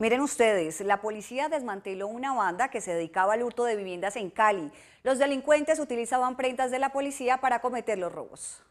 Miren ustedes, la policía desmanteló una banda que se dedicaba al hurto de viviendas en Cali. Los delincuentes utilizaban prendas de la policía para cometer los robos.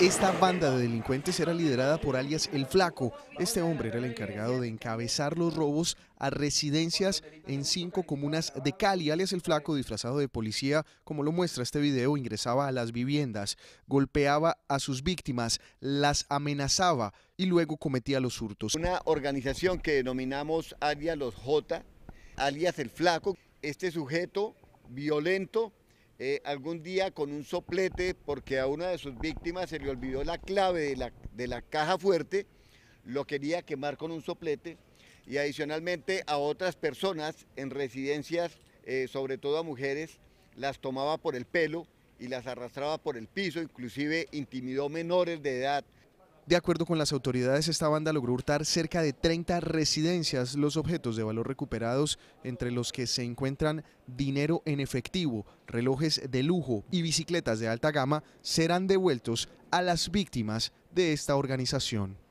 Esta banda de delincuentes era liderada por alias El Flaco. Este hombre era el encargado de encabezar los robos a residencias en cinco comunas de Cali. Alias El Flaco, disfrazado de policía, como lo muestra este video, ingresaba a las viviendas, golpeaba a sus víctimas, las amenazaba y luego cometía los hurtos. Una organización que denominamos alias Los J, alias El Flaco. Este sujeto violento eh, algún día con un soplete porque a una de sus víctimas se le olvidó la clave de la, de la caja fuerte, lo quería quemar con un soplete y adicionalmente a otras personas en residencias, eh, sobre todo a mujeres, las tomaba por el pelo y las arrastraba por el piso, inclusive intimidó menores de edad de acuerdo con las autoridades, esta banda logró hurtar cerca de 30 residencias. Los objetos de valor recuperados, entre los que se encuentran dinero en efectivo, relojes de lujo y bicicletas de alta gama, serán devueltos a las víctimas de esta organización.